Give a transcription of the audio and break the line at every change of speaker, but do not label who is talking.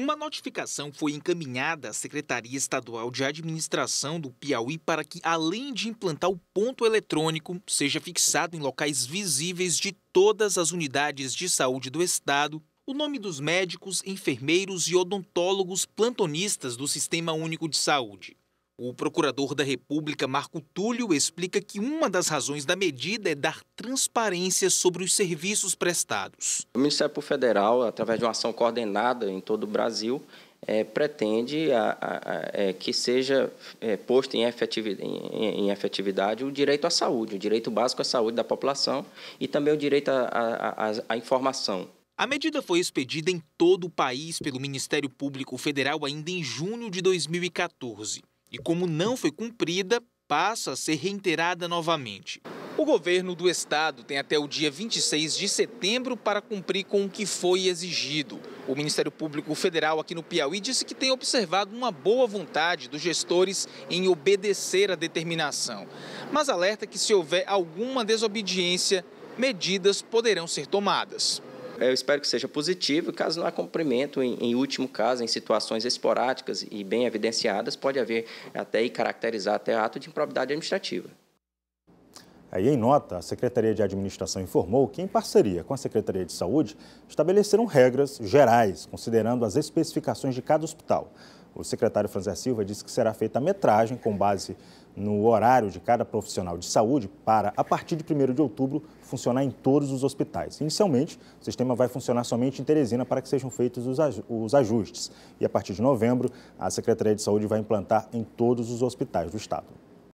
Uma notificação foi encaminhada à Secretaria Estadual de Administração do Piauí para que, além de implantar o ponto eletrônico, seja fixado em locais visíveis de todas as unidades de saúde do Estado o nome dos médicos, enfermeiros e odontólogos plantonistas do Sistema Único de Saúde. O procurador da República, Marco Túlio, explica que uma das razões da medida é dar transparência sobre os serviços prestados.
O Ministério Público Federal, através de uma ação coordenada em todo o Brasil, é, pretende a, a, a, é, que seja é, posto em efetividade, em, em efetividade, o direito à saúde, o direito básico à saúde da população e também o direito à informação.
A medida foi expedida em todo o país pelo Ministério Público Federal ainda em junho de 2014 e, como não foi cumprida, passa a ser reiterada novamente. O governo do estado tem até o dia 26 de setembro para cumprir com o que foi exigido. O Ministério Público Federal aqui no Piauí disse que tem observado uma boa vontade dos gestores em obedecer a determinação, mas alerta que se houver alguma desobediência, medidas
poderão ser tomadas eu espero que seja positivo. Caso não há cumprimento, em, em, último caso, em situações esporádicas e bem evidenciadas, pode haver até e caracterizar até ato de improbidade administrativa.
Aí, em nota, a Secretaria de Administração informou que, em parceria com a Secretaria de Saúde, estabeleceram regras gerais, considerando as especificações de cada hospital. O secretário Franzé Silva disse que será feita a metragem com base no horário de cada profissional de saúde para, a partir de 1 de outubro, funcionar em todos os hospitais. Inicialmente, o sistema vai funcionar somente em Teresina para que sejam feitos os ajustes. E, a partir de novembro, a Secretaria de Saúde vai implantar em todos os hospitais do Estado.